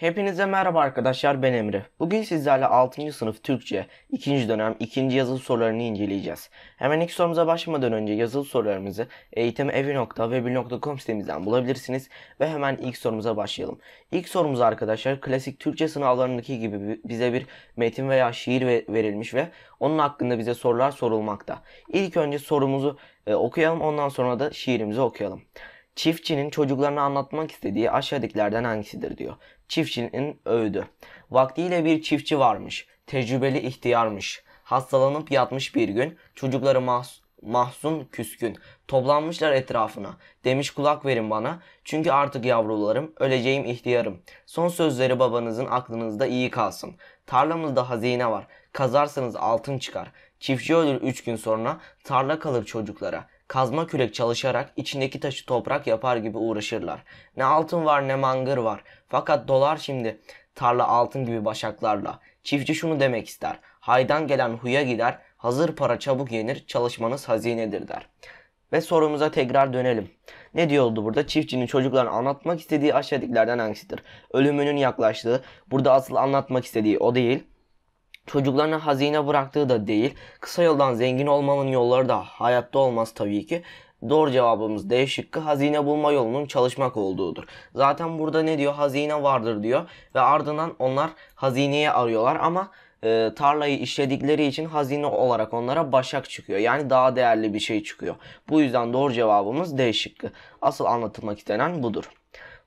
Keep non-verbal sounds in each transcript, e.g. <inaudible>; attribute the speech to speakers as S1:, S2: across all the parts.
S1: Hepinize merhaba arkadaşlar ben Emre. Bugün sizlerle 6. sınıf Türkçe 2. dönem 2. yazılı sorularını inceleyeceğiz. Hemen ilk sorumuza başlamadan önce yazılı sorularımızı eğitimevi.webil.com sitemizden bulabilirsiniz ve hemen ilk sorumuza başlayalım. İlk sorumuz arkadaşlar klasik Türkçe sınavlarındaki gibi bize bir metin veya şiir verilmiş ve onun hakkında bize sorular sorulmakta. İlk önce sorumuzu e, okuyalım ondan sonra da şiirimizi okuyalım. Çiftçinin çocuklarına anlatmak istediği aşağıdakilerden hangisidir diyor çiftçinin öğüdü. Vaktiyle bir çiftçi varmış, tecrübeli ihtiyarmış. Hastalanıp yatmış bir gün, çocukları mahs mahzun küskün. Toplanmışlar etrafına. Demiş kulak verin bana. Çünkü artık yavrularım, öleceğim ihtiyarım. Son sözleri babanızın aklınızda iyi kalsın. Tarlamızda hazine var. Kazarsanız altın çıkar. Çiftçi ölür üç gün sonra. Tarla kalır çocuklara kazma kürek çalışarak içindeki taşı toprak yapar gibi uğraşırlar. Ne altın var ne mangır var. Fakat dolar şimdi tarla altın gibi başaklarla. Çiftçi şunu demek ister. Haydan gelen huya gider, hazır para çabuk yenir, çalışmanız hazinedir der. Ve sorumuza tekrar dönelim. Ne diyordu burada? Çiftçinin çocuklarına anlatmak istediği aşağıdakilerden hangisidir? Ölümünün yaklaştığı, burada asıl anlatmak istediği o değil. Çocuklarına hazine bıraktığı da değil. Kısa yoldan zengin olmanın yolları da hayatta olmaz tabii ki. Doğru cevabımız D şıkkı hazine bulma yolunun çalışmak olduğudur. Zaten burada ne diyor? Hazine vardır diyor ve ardından onlar hazineyi arıyorlar ama e, tarlayı işledikleri için hazine olarak onlara başak çıkıyor. Yani daha değerli bir şey çıkıyor. Bu yüzden doğru cevabımız D şıkkı. Asıl anlatılmak istenen budur.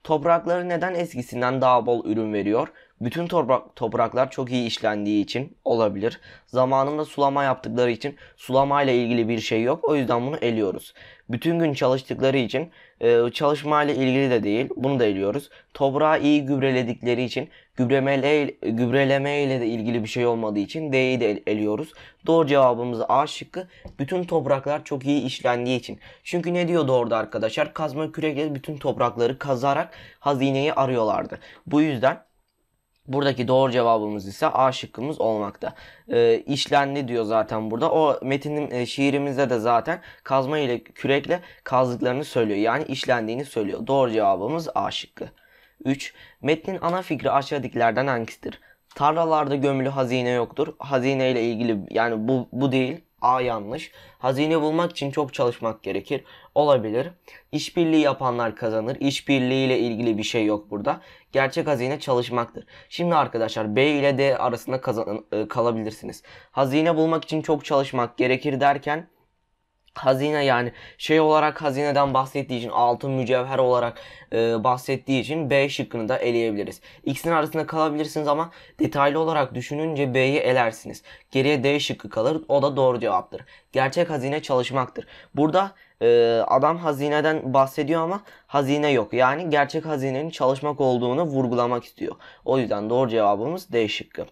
S1: Toprakları neden eskisinden daha bol ürün veriyor? Bütün toprak, topraklar çok iyi işlendiği için olabilir. Zamanında sulama yaptıkları için sulamayla ilgili bir şey yok. O yüzden bunu eliyoruz. Bütün gün çalıştıkları için e, çalışmayla ilgili de değil. Bunu da eliyoruz. Toprağı iyi gübreledikleri için Gübreleme, gübreleme ile de ilgili bir şey olmadığı için D'yi de eliyoruz. Doğru cevabımız A şıkkı. Bütün topraklar çok iyi işlendiği için. Çünkü ne diyordu orada arkadaşlar? Kazma kürekle bütün toprakları kazarak hazineyi arıyorlardı. Bu yüzden Buradaki doğru cevabımız ise A şıkkımız olmakta. E, işlendi diyor zaten burada. O metinin e, şiirimizde de zaten kazma ile kürekle kazdıklarını söylüyor. Yani işlendiğini söylüyor. Doğru cevabımız A şıkkı. 3. Metnin ana fikri aşağıdakilerden hangisidir? Tarlalarda gömülü hazine yoktur. Hazine ile ilgili yani bu, bu değil. A yanlış. Hazine bulmak için çok çalışmak gerekir. Olabilir. İşbirliği yapanlar kazanır. İşbirliği ile ilgili bir şey yok burada. Gerçek hazine çalışmaktır. Şimdi arkadaşlar B ile D arasında kazan e, kalabilirsiniz. Hazine bulmak için çok çalışmak gerekir derken hazine yani şey olarak hazineden bahsettiği için altın mücevher olarak e, bahsettiği için B şıkkını da eleyebiliriz. X'in arasında kalabilirsiniz ama detaylı olarak düşününce B'yi elersiniz. Geriye D şıkkı kalır o da doğru cevaptır. Gerçek hazine çalışmaktır. Burada e, adam hazineden bahsediyor ama hazine yok. Yani gerçek hazinenin çalışmak olduğunu vurgulamak istiyor. O yüzden doğru cevabımız D şıkkı.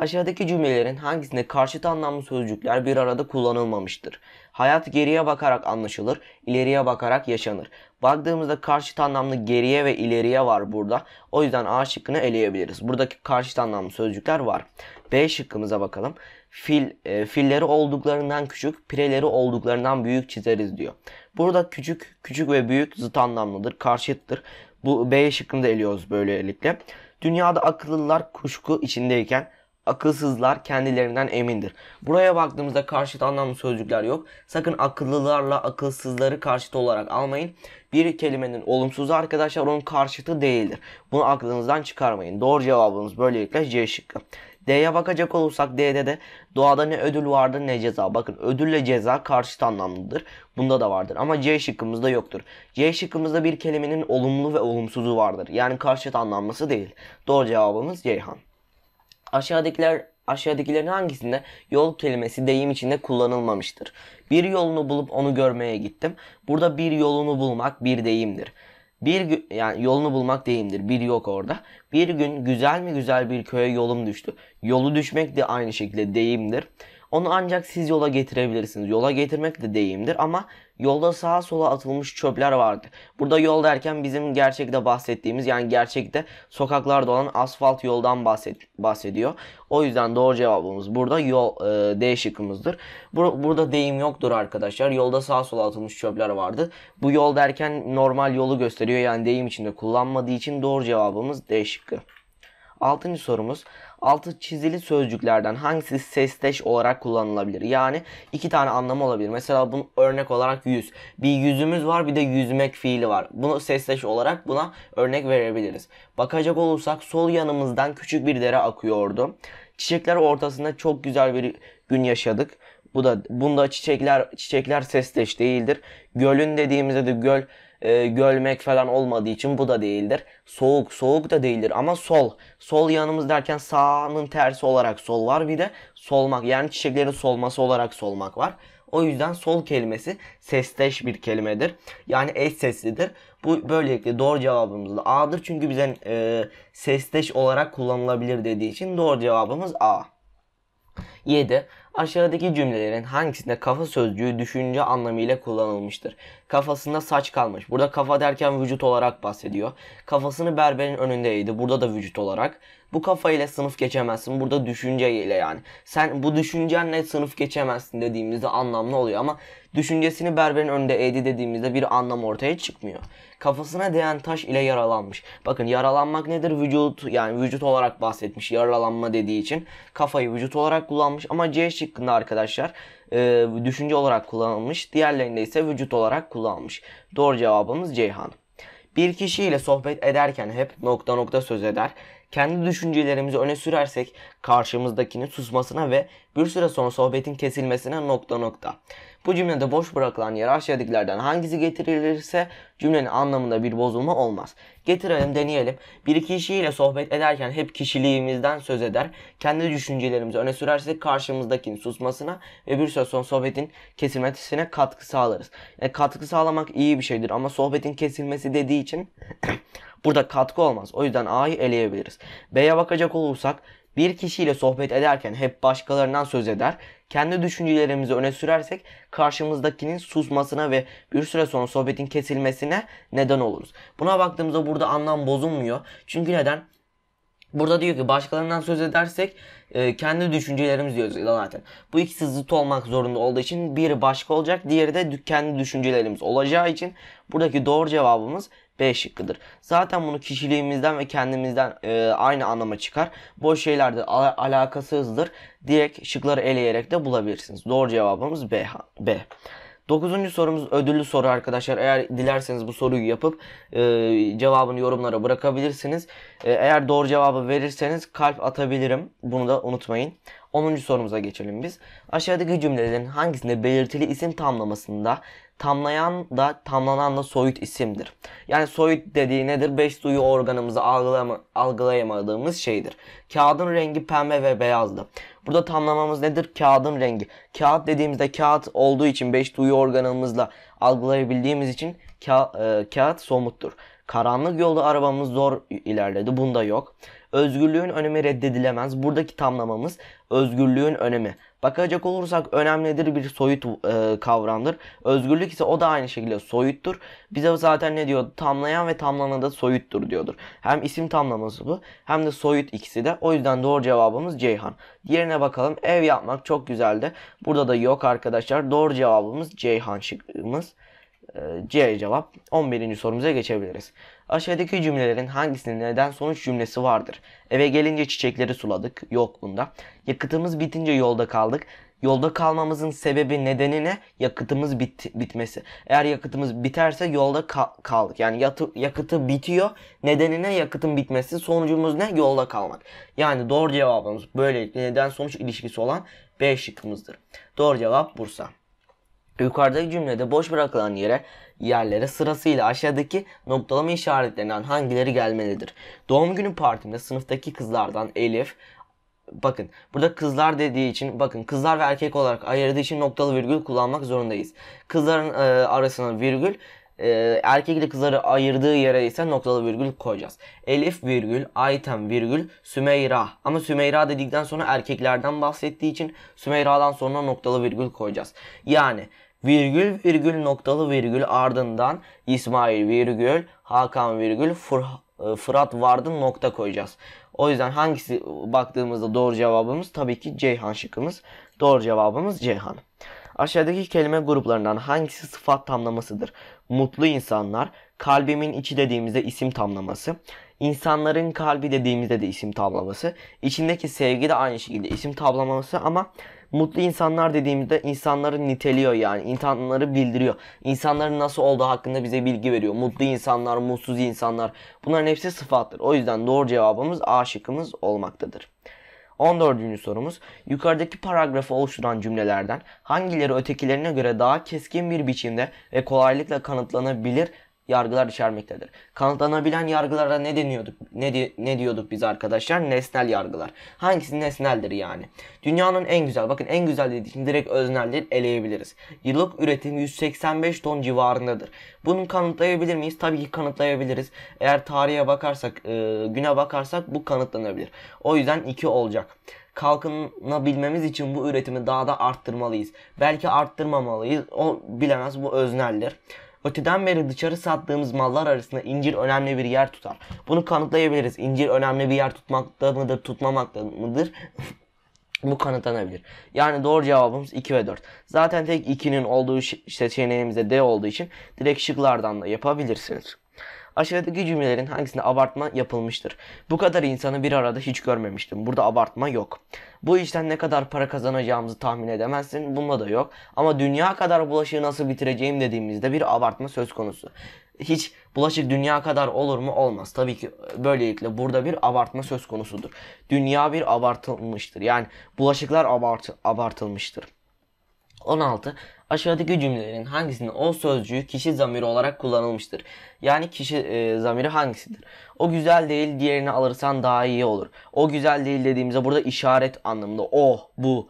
S1: Aşağıdaki cümlelerin hangisinde karşıt anlamlı sözcükler bir arada kullanılmamıştır? Hayat geriye bakarak anlaşılır, ileriye bakarak yaşanır. Baktığımızda karşıt anlamlı geriye ve ileriye var burada. O yüzden A şıkkını eleyebiliriz. Buradaki karşıt anlamlı sözcükler var. B şıkkımıza bakalım. Fil, e, filleri olduklarından küçük, pireleri olduklarından büyük çizeriz diyor. Burada küçük, küçük ve büyük zıt anlamlıdır, karşıttır. Bu B şıkkını da eliyoruz böylelikle. Dünyada akıllılar kuşku içindeyken akılsızlar kendilerinden emindir. Buraya baktığımızda karşıt anlamlı sözcükler yok. Sakın akıllılarla akılsızları karşıt olarak almayın. Bir kelimenin olumsuzu arkadaşlar onun karşıtı değildir. Bunu aklınızdan çıkarmayın. Doğru cevabımız böylelikle C şıkkı. D'ye bakacak olursak D'de de doğada ne ödül vardır ne ceza. Bakın ödülle ceza karşıt anlamlıdır. Bunda da vardır ama C şıkkımızda yoktur. C şıkkımızda bir kelimenin olumlu ve olumsuzu vardır. Yani karşıt anlamlısı değil. Doğru cevabımız Ceyhan. Aşağıdakiler aşağıdakilerin hangisinde yol kelimesi deyim içinde kullanılmamıştır? Bir yolunu bulup onu görmeye gittim. Burada bir yolunu bulmak bir deyimdir. Bir yani yolunu bulmak deyimdir. Bir yok orada. Bir gün güzel mi güzel bir köye yolum düştü. Yolu düşmek de aynı şekilde deyimdir. Onu ancak siz yola getirebilirsiniz. Yola getirmek de deyimdir ama yolda sağa sola atılmış çöpler vardı. Burada yol derken bizim gerçekte bahsettiğimiz yani gerçekte sokaklarda olan asfalt yoldan bahset, bahsediyor. O yüzden doğru cevabımız burada yol e, D şıkkımızdır. Bur burada deyim yoktur arkadaşlar. Yolda sağa sola atılmış çöpler vardı. Bu yol derken normal yolu gösteriyor yani deyim içinde kullanmadığı için doğru cevabımız D şıkkı. Altıncı sorumuz. Altı çizili sözcüklerden hangisi sesleş olarak kullanılabilir? Yani iki tane anlamı olabilir. Mesela bunun örnek olarak yüz. Bir yüzümüz var bir de yüzmek fiili var. Bunu sesleş olarak buna örnek verebiliriz. Bakacak olursak sol yanımızdan küçük bir dere akıyordu. Çiçekler ortasında çok güzel bir gün yaşadık. Bu da bunda çiçekler çiçekler sesleş değildir. Gölün dediğimizde de göl e, gölmek falan olmadığı için bu da değildir. Soğuk, soğuk da değildir ama sol. Sol yanımız derken sağının tersi olarak sol var bir de solmak yani çiçeklerin solması olarak solmak var. O yüzden sol kelimesi sesteş bir kelimedir. Yani eş seslidir. Bu böylelikle doğru cevabımız da A'dır. Çünkü bizden e, sesteş olarak kullanılabilir dediği için doğru cevabımız A. 7. Aşağıdaki cümlelerin hangisinde kafa sözcüğü düşünce anlamıyla kullanılmıştır? Kafasında saç kalmış. Burada kafa derken vücut olarak bahsediyor. Kafasını berberin önündeydi. Burada da vücut olarak. Bu kafayla sınıf geçemezsin. Burada düşünceyle yani. Sen bu düşüncenle sınıf geçemezsin dediğimizde anlamlı oluyor ama düşüncesini berberin önünde eğdi dediğimizde bir anlam ortaya çıkmıyor. Kafasına değen taş ile yaralanmış. Bakın yaralanmak nedir? Vücut yani vücut olarak bahsetmiş yaralanma dediği için. Kafayı vücut olarak kullanmış ama C şıkkında arkadaşlar e, düşünce olarak kullanılmış. Diğerlerinde ise vücut olarak kullanılmış. Doğru cevabımız Ceyhan. Bir kişiyle sohbet ederken hep nokta nokta söz eder kendi düşüncelerimizi öne sürersek karşımızdakinin susmasına ve bir süre sonra sohbetin kesilmesine nokta nokta. Bu cümlede boş bırakılan yer aşağıdakilerden hangisi getirilirse cümlenin anlamında bir bozulma olmaz. Getirelim deneyelim. Bir kişiyle sohbet ederken hep kişiliğimizden söz eder. Kendi düşüncelerimizi öne sürersek karşımızdakinin susmasına ve bir süre sonra sohbetin kesilmesine katkı sağlarız. Yani e, katkı sağlamak iyi bir şeydir ama sohbetin kesilmesi dediği için <clears throat> Burada katkı olmaz. O yüzden A'yı eleyebiliriz. B'ye bakacak olursak bir kişiyle sohbet ederken hep başkalarından söz eder. Kendi düşüncelerimizi öne sürersek karşımızdakinin susmasına ve bir süre sonra sohbetin kesilmesine neden oluruz. Buna baktığımızda burada anlam bozulmuyor. Çünkü neden? Burada diyor ki başkalarından söz edersek e, kendi düşüncelerimiz diyoruz zaten. Bu ikisi zıt olmak zorunda olduğu için biri başka olacak diğeri de kendi düşüncelerimiz olacağı için buradaki doğru cevabımız B şıkkıdır. Zaten bunu kişiliğimizden ve kendimizden e, aynı anlama çıkar. Boş şeylerde al alakasızdır. Direkt şıkları eleyerek de bulabilirsiniz. Doğru cevabımız B. B. Dokuzuncu sorumuz ödüllü soru arkadaşlar. Eğer dilerseniz bu soruyu yapıp e, cevabını yorumlara bırakabilirsiniz. E, eğer doğru cevabı verirseniz kalp atabilirim. Bunu da unutmayın. Onuncu sorumuza geçelim biz. Aşağıdaki cümlelerin hangisinde belirtili isim tamlamasında Tamlayan da tamlanan da soyut isimdir. Yani soyut dediği nedir? Beş duyu organımızı algılama, algılayamadığımız şeydir. Kağıdın rengi pembe ve beyazdı. Burada tamlamamız nedir? Kağıdın rengi. Kağıt dediğimizde kağıt olduğu için beş duyu organımızla algılayabildiğimiz için ka e, kağıt somuttur. Karanlık yolda arabamız zor ilerledi. Bunda yok. Özgürlüğün önemi reddedilemez. Buradaki tamlamamız özgürlüğün önemi. Bakacak olursak önemlidir bir soyut e, kavramdır. Özgürlük ise o da aynı şekilde soyuttur. Bize zaten ne diyor? Tamlayan ve tamlanan da soyuttur diyordur. Hem isim tamlaması bu hem de soyut ikisi de. O yüzden doğru cevabımız Ceyhan. Diğerine bakalım. Ev yapmak çok güzeldi. Burada da yok arkadaşlar. Doğru cevabımız Ceyhan şıkkımız. Ee, C cevap. 11. sorumuza geçebiliriz. Aşağıdaki cümlelerin hangisinin neden sonuç cümlesi vardır? Eve gelince çiçekleri suladık. Yok bunda. Yakıtımız bitince yolda kaldık. Yolda kalmamızın sebebi nedeni ne? Yakıtımız bit bitmesi. Eğer yakıtımız biterse yolda ka kaldık. Yani yatı yakıtı bitiyor. Nedeni ne? Yakıtın bitmesi. Sonucumuz ne? Yolda kalmak. Yani doğru cevabımız böyle neden sonuç ilişkisi olan B şıkkımızdır. Doğru cevap Bursa. Yukarıdaki cümlede boş bırakılan yere yerlere sırasıyla aşağıdaki noktalama işaretlerinden hangileri gelmelidir? Doğum günü partimde sınıftaki kızlardan Elif bakın burada kızlar dediği için bakın kızlar ve erkek olarak ayırdığı için noktalı virgül kullanmak zorundayız. Kızların e, arasına virgül e, erkek ile kızları ayırdığı yere ise noktalı virgül koyacağız. Elif virgül, Ayten virgül, Sümeyra. Ama Sümeyra dedikten sonra erkeklerden bahsettiği için Sümeyra'dan sonra noktalı virgül koyacağız. Yani virgül virgül noktalı virgül ardından İsmail virgül Hakan virgül Fır e, Fırat vardı nokta koyacağız. O yüzden hangisi baktığımızda doğru cevabımız tabii ki Ceyhan şıkkımız. Doğru cevabımız Ceyhan. Aşağıdaki kelime gruplarından hangisi sıfat tamlamasıdır? Mutlu insanlar, kalbimin içi dediğimizde isim tamlaması, insanların kalbi dediğimizde de isim tamlaması, içindeki sevgi de aynı şekilde isim tamlaması ama Mutlu insanlar dediğimizde insanları niteliyor yani. insanları bildiriyor. İnsanların nasıl olduğu hakkında bize bilgi veriyor. Mutlu insanlar, mutsuz insanlar. Bunların hepsi sıfattır. O yüzden doğru cevabımız A şıkkımız olmaktadır. 14. sorumuz. Yukarıdaki paragrafı oluşturan cümlelerden hangileri ötekilerine göre daha keskin bir biçimde ve kolaylıkla kanıtlanabilir yargılar içermektedir. Kanıtlanabilen yargılara ne deniyorduk? Ne, di ne diyorduk biz arkadaşlar? Nesnel yargılar. Hangisi nesneldir yani? Dünyanın en güzel, bakın en güzel dediği için direkt öznelleri eleyebiliriz. Yıllık üretim 185 ton civarındadır. Bunu kanıtlayabilir miyiz? Tabii ki kanıtlayabiliriz. Eğer tarihe bakarsak, e, güne bakarsak bu kanıtlanabilir. O yüzden 2 olacak kalkınabilmemiz için bu üretimi daha da arttırmalıyız. Belki arttırmamalıyız. O bilemez bu özneldir. Öteden beri dışarı sattığımız mallar arasında incir önemli bir yer tutar. Bunu kanıtlayabiliriz. İncir önemli bir yer tutmakta mıdır, tutmamakta mıdır? <laughs> Bu kanıtlanabilir. Yani doğru cevabımız 2 ve 4. Zaten tek 2'nin olduğu seçeneğimizde D olduğu için direkt şıklardan da yapabilirsiniz. Aşağıdaki cümlelerin hangisinde abartma yapılmıştır? Bu kadar insanı bir arada hiç görmemiştim. Burada abartma yok. Bu işten ne kadar para kazanacağımızı tahmin edemezsin. Bunda da yok. Ama dünya kadar bulaşığı nasıl bitireceğim dediğimizde bir abartma söz konusu. Hiç bulaşık dünya kadar olur mu? Olmaz. Tabii ki böylelikle burada bir abartma söz konusudur. Dünya bir abartılmıştır. Yani bulaşıklar abart abartılmıştır. 16. Aşağıdaki cümlelerin hangisinde o sözcüğü kişi zamiri olarak kullanılmıştır? Yani kişi e, zamiri hangisidir? O güzel değil diğerini alırsan daha iyi olur. O güzel değil dediğimizde burada işaret anlamında o, bu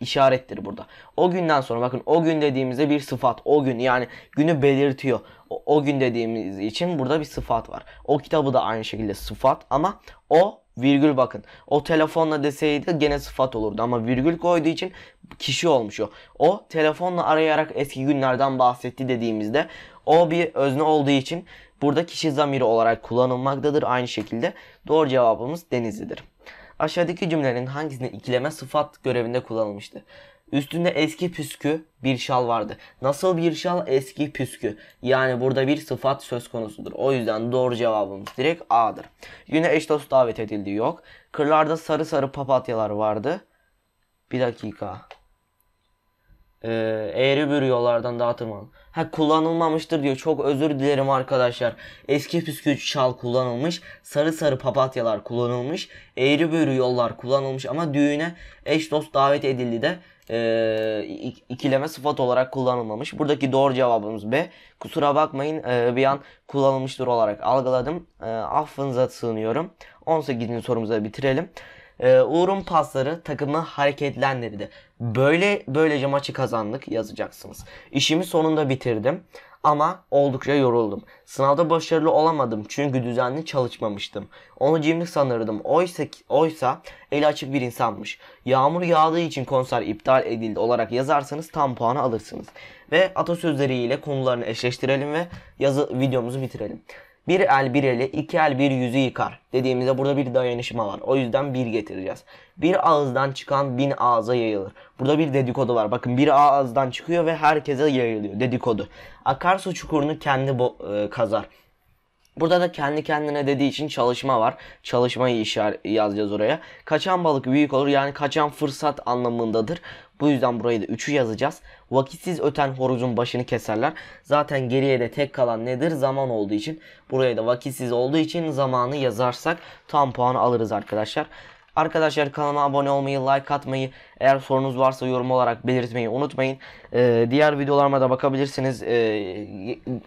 S1: işarettir burada. O günden sonra bakın o gün dediğimizde bir sıfat. O gün yani günü belirtiyor. O, o gün dediğimiz için burada bir sıfat var. O kitabı da aynı şekilde sıfat ama o Virgül bakın. O telefonla deseydi gene sıfat olurdu ama virgül koyduğu için kişi olmuş o. O telefonla arayarak eski günlerden bahsetti dediğimizde o bir özne olduğu için burada kişi zamiri olarak kullanılmaktadır. Aynı şekilde doğru cevabımız Denizli'dir. Aşağıdaki cümlenin hangisinde ikileme sıfat görevinde kullanılmıştır? Üstünde eski püskü bir şal vardı. Nasıl bir şal? Eski püskü. Yani burada bir sıfat söz konusudur. O yüzden doğru cevabımız direkt A'dır. Yine eş dost davet edildi yok. Kırlarda sarı sarı papatyalar vardı. Bir dakika e, eğri bir yollardan dağıtımın. Ha kullanılmamıştır diyor. Çok özür dilerim arkadaşlar. Eski püskü çal kullanılmış. Sarı sarı papatyalar kullanılmış. Eğri büğrü yollar kullanılmış ama düğüne eş dost davet edildi de e, ikileme sıfat olarak kullanılmamış. Buradaki doğru cevabımız B. Kusura bakmayın e, bir an kullanılmıştır olarak algıladım. E, affınıza sığınıyorum. 18. sorumuza bitirelim. Ee, Uğur'un pasları takımı hareketlendirdi. Böyle böylece maçı kazandık yazacaksınız. İşimi sonunda bitirdim ama oldukça yoruldum. Sınavda başarılı olamadım çünkü düzenli çalışmamıştım. Onu cimri sanırdım. Oysa, oysa eli açık bir insanmış. Yağmur yağdığı için konser iptal edildi olarak yazarsanız tam puanı alırsınız. Ve atasözleriyle konularını eşleştirelim ve yazı videomuzu bitirelim. Bir el bir eli, iki el bir yüzü yıkar dediğimizde burada bir dayanışma var. O yüzden bir getireceğiz. Bir ağızdan çıkan bin ağza yayılır. Burada bir dedikodu var. Bakın bir ağızdan çıkıyor ve herkese yayılıyor dedikodu. Akarsu çukurunu kendi e, kazar. Burada da kendi kendine dediği için çalışma var. Çalışmayı işaret yazacağız oraya. Kaçan balık büyük olur yani kaçan fırsat anlamındadır. Bu yüzden burayı da 3'ü yazacağız. Vakitsiz öten horuzun başını keserler. Zaten geriye de tek kalan nedir? Zaman olduğu için. Buraya da vakitsiz olduğu için zamanı yazarsak tam puanı alırız arkadaşlar. Arkadaşlar kanalıma abone olmayı, like atmayı, eğer sorunuz varsa yorum olarak belirtmeyi unutmayın. Ee, diğer videolarıma da bakabilirsiniz. Ee,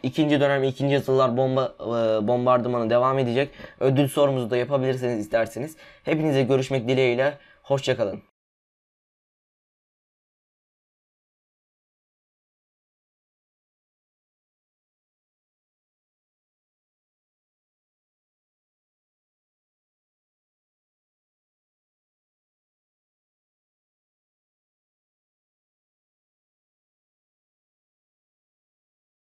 S1: ikinci dönem, ikinci yıllar bomba e, bombardımanı devam edecek. Ödül sorumuzu da yapabilirsiniz isterseniz. Hepinize görüşmek dileğiyle. Hoşçakalın.